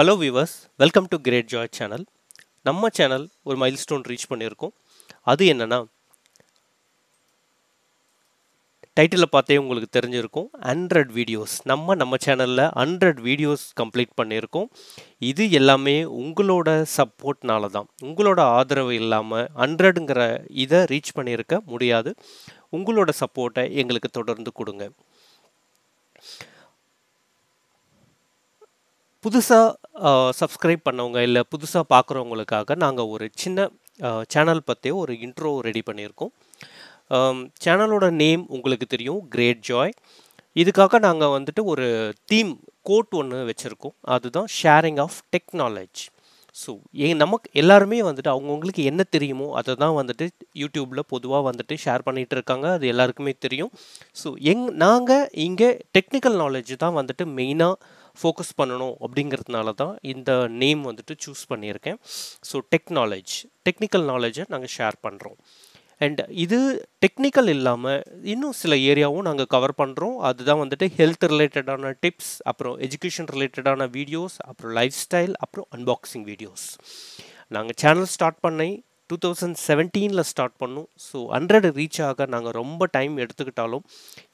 hello viewers welcome to Great Joy channel நம்ம channel ஒரு milestone reach பண்ணியிருக்கோம் அது என்னென்னா டைட்டிலை பார்த்தே உங்களுக்கு தெரிஞ்சிருக்கும் ஹண்ட்ரட் வீடியோஸ் நம்ம நம்ம சேனலில் ஹண்ட்ரட் வீடியோஸ் கம்ப்ளீட் பண்ணியிருக்கோம் இது எல்லாமே உங்களோட சப்போர்ட்னால தான் உங்களோட ஆதரவு இல்லாமல் ஹண்ட்ரடுங்கிற இதை ரீச் பண்ணியிருக்க முடியாது உங்களோட சப்போர்ட்டை எங்களுக்கு தொடர்ந்து கொடுங்க புதுசாக சப்ஸ்கிரைப் பண்ணவங்க இல்லை புதுசாக பார்க்குறவங்களுக்காக நாங்கள் ஒரு சின்ன சேனல் பற்றிய ஒரு இன்ட்ரோ ரெடி பண்ணியிருக்கோம் சேனலோட நேம் உங்களுக்கு தெரியும் கிரேட் ஜாய் இதுக்காக நாங்கள் வந்துட்டு ஒரு தீம் கோட் ஒன்று வச்சுருக்கோம் அதுதான் ஷேரிங் ஆஃப் டெக்னாலஜி ஸோ ஏ நமக்கு எல்லாருமே வந்துட்டு அவங்கவுங்களுக்கு என்ன தெரியுமோ அதை தான் வந்துட்டு யூடியூப்பில் பொதுவாக வந்துட்டு ஷேர் பண்ணிகிட்டு இருக்காங்க அது எல்லாருக்குமே தெரியும் ஸோ எங் நாங்கள் இங்கே டெக்னிக்கல் நாலேஜ் தான் வந்துட்டு மெயினாக ஃபோக்கஸ் பண்ணணும் அப்படிங்கிறதுனால தான் இந்த நேம் வந்துட்டு சூஸ் பண்ணியிருக்கேன் ஸோ டெக் நாலேஜ் டெக்னிக்கல் நாலேஜை நாங்கள் ஷேர் பண்ணுறோம் அண்ட் இது டெக்னிக்கல் இல்லாமல் இன்னும் சில ஏரியாவும் நாங்கள் கவர் பண்ணுறோம் அதுதான் வந்துட்டு ஹெல்த் ரிலேட்டடான டிப்ஸ் அப்புறம் எஜுகேஷன் ரிலேட்டடான வீடியோஸ் அப்புறம் லைஃப் ஸ்டைல் அப்புறம் அன்பாக்சிங் வீடியோஸ் நாங்கள் சேனல் ஸ்டார்ட் பண்ணி டூ தௌசண்ட் செவன்டீனில் ஸ்டார்ட் பண்ணும் ஸோ ஹண்ட்ரட் ரீச் ஆக நாங்கள் ரொம்ப டைம் எடுத்துக்கிட்டாலும்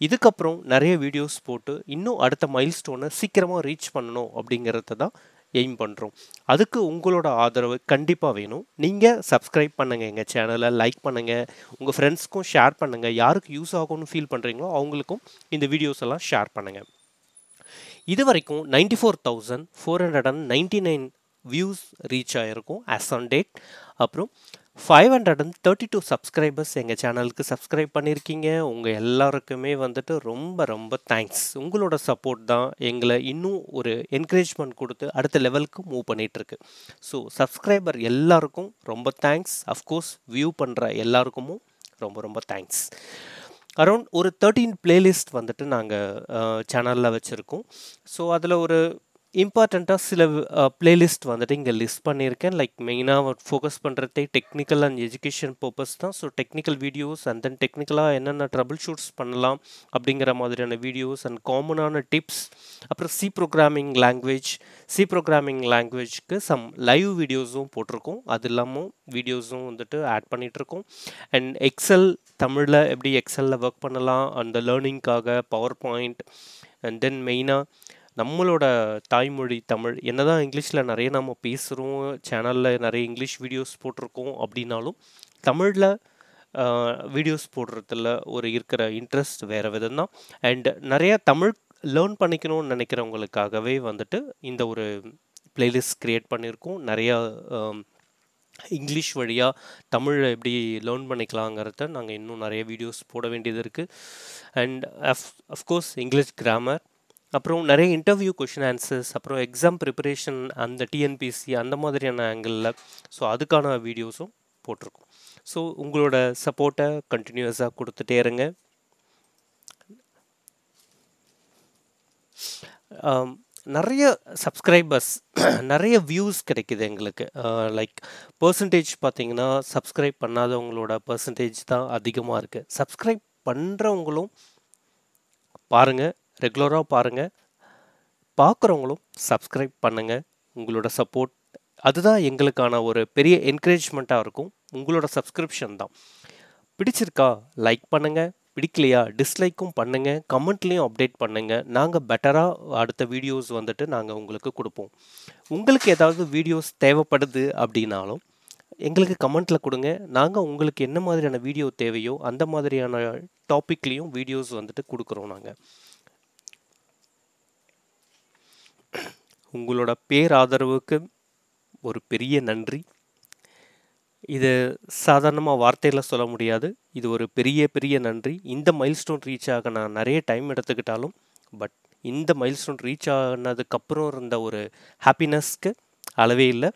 இதுக்கப்புறம் நிறைய வீடியோஸ் போட்டு இன்னும் அடுத்த மைல் ஸ்டோனை சீக்கிரமாக ரீச் பண்ணணும் அப்படிங்கிறத தான் எய்ம் பண்ணுறோம் அதுக்கு உங்களோட ஆதரவு கண்டிப்பாக வேணும் நீங்கள் சப்ஸ்கிரைப் பண்ணுங்கள் எங்கள் சேனலை லைக் பண்ணுங்கள் உங்கள் ஃப்ரெண்ட்ஸ்க்கும் ஷேர் பண்ணுங்கள் யாருக்கு யூஸ் ஆகும்னு ஃபீல் பண்ணுறீங்களோ அவங்களுக்கும் இந்த வீடியோஸ் எல்லாம் ஷேர் பண்ணுங்கள் இது வரைக்கும் ninety four thousand four hundred and ninety nine views reach ஆகிருக்கும் ஆஸ் ஆன் டேட் அப்புறம் five hundred and thirty two subscribers எங்கள் சேனலுக்கு சப்ஸ்கிரைப் பண்ணியிருக்கீங்க உங்கள் எல்லாருக்குமே வந்துட்டு ரொம்ப ரொம்ப தேங்க்ஸ் உங்களோட சப்போர்ட் தான் எங்களை இன்னும் ஒரு என்கரேஜ்மெண்ட் கொடுத்து அடுத்த லெவலுக்கு மூவ் பண்ணிகிட்ருக்கு ஸோ சப்ஸ்கிரைபர் எல்லாருக்கும் ரொம்ப தேங்க்ஸ் அஃப்கோர்ஸ் வியூ பண்ணுற எல்லாருக்கும் ரொம்ப ரொம்ப தேங்க்ஸ் அரௌண்ட் ஒரு தேர்ட்டீன் பிளேலிஸ்ட் வந்துட்டு நாங்கள் சேனலில் வச்சுருக்கோம் ஸோ அதில் ஒரு இம்பார்ட்டண்ட்டாக சில பிளேலிஸ்ட் வந்துட்டு இங்கே லிஸ்ட் பண்ணியிருக்கேன் லைக் மெயினாக ஃபோக்கஸ் பண்ணுறதே டெக்னிக்கல் அண்ட் எஜுகேஷன் பர்பஸ் தான் so technical videos and then டெக்னிக்கலாக என்னென்ன ட்ரபிள் ஷூட்ஸ் பண்ணலாம் அப்படிங்கிற மாதிரியான வீடியோஸ் அண்ட் காமனான டிப்ஸ் அப்புறம் C programming language C programming லாங்குவேஜ்க்கு சம் லைவ் வீடியோஸும் போட்டிருக்கோம் அது இல்லாமல் வீடியோஸும் வந்துட்டு ஆட் பண்ணிகிட்ருக்கோம் அண்ட் எக்ஸல் தமிழில் எப்படி எக்ஸலில் ஒர்க் பண்ணலாம் அந்த லேர்னிங்க்காக பவர் பாயிண்ட் அண்ட் தென் மெயினாக நம்மளோட தாய்மொழி தமிழ் என்னதான் இங்கிலீஷில் நிறைய நம்ம பேசுகிறோம் சேனலில் நிறைய இங்கிலீஷ் வீடியோஸ் போட்டிருக்கோம் அப்படின்னாலும் தமிழில் வீடியோஸ் போடுறதுல ஒரு இருக்கிற இன்ட்ரெஸ்ட் வேறு விதம் தான் அண்ட் நிறையா தமிழ் லேர்ன் பண்ணிக்கணும்னு நினைக்கிறவங்களுக்காகவே வந்துட்டு இந்த ஒரு பிளேலிஸ்ட் க்ரியேட் பண்ணியிருக்கோம் நிறையா இங்கிலீஷ் வழியாக தமிழ் எப்படி லேர்ன் பண்ணிக்கலாங்கிறத நாங்கள் இன்னும் நிறைய வீடியோஸ் போட வேண்டியது இருக்குது and of of course English grammar அப்புறம் நிறைய இன்டர்வியூ கொஷின் ஆன்சர்ஸ் அப்புறம் எக்ஸாம் ப்ரிப்பரேஷன் அந்த டிஎன்பிசி அந்த மாதிரியான ஆங்கிளில் ஸோ அதுக்கான வீடியோஸும் போட்டிருக்கோம் ஸோ உங்களோட சப்போர்ட்டை கண்டினியூஸாக கொடுத்துட்டே இருங்க நிறைய சப்ஸ்கிரைபர்ஸ் நிறைய வியூஸ் கிடைக்கிது எங்களுக்கு லைக் பர்சன்டேஜ் பார்த்தீங்கன்னா சப்ஸ்கிரைப் பண்ணாதவங்களோட பர்சன்டேஜ் தான் அதிகமாக இருக்குது சப்ஸ்கிரைப் பண்ணுறவங்களும் பாருங்கள் ரெகுலராக பாருங்கள் பார்க்குறவங்களும் சப்ஸ்கிரைப் பண்ணுங்கள் உங்களோட சப்போர்ட் அதுதான் எங்களுக்கான ஒரு பெரிய என்கரேஜ்மெண்ட்டாக இருக்கும் உங்களோட சப்ஸ்கிரிப்ஷன் தான் பிடிச்சிருக்கா லைக் பண்ணுங்கள் பிடிக்கலையா டிஸ்லைக்கும் பண்ணுங்கள் கமெண்ட்லேயும் அப்டேட் பண்ணுங்கள் நாங்கள் பெட்டராக அடுத்த வீடியோஸ் வந்துட்டு நாங்கள் உங்களுக்கு கொடுப்போம் உங்களுக்கு ஏதாவது வீடியோஸ் தேவைப்படுது அப்படின்னாலும் எங்களுக்கு கமெண்ட்டில் கொடுங்க நாங்கள் உங்களுக்கு என்ன மாதிரியான வீடியோ தேவையோ அந்த மாதிரியான டாப்பிக்லேயும் வீடியோஸ் வந்துட்டு கொடுக்குறோம் நாங்கள் உங்களோட பேராதரவுக்கு ஒரு பெரிய நன்றி இது சாதாரணமாக வார்த்தையில் சொல்ல முடியாது இது ஒரு பெரிய பெரிய நன்றி இந்த மைல்ஸ்டோன் ரீச் ஆக நான் நிறைய டைம் எடுத்துக்கிட்டாலும் பட் இந்த மைல்ஸ்டோன் ரீச் ஆனதுக்கப்புறம் இருந்த ஒரு ஹாப்பினஸ்க்கு அளவே இல்லை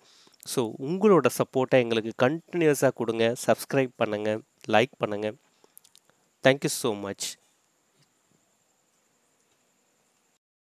ஸோ உங்களோட சப்போர்ட்டை எங்களுக்கு கண்டினியூஸாக கொடுங்க சப்ஸ்கிரைப் பண்ணுங்கள் லைக் பண்ணுங்கள் தேங்க்யூ ஸோ மச்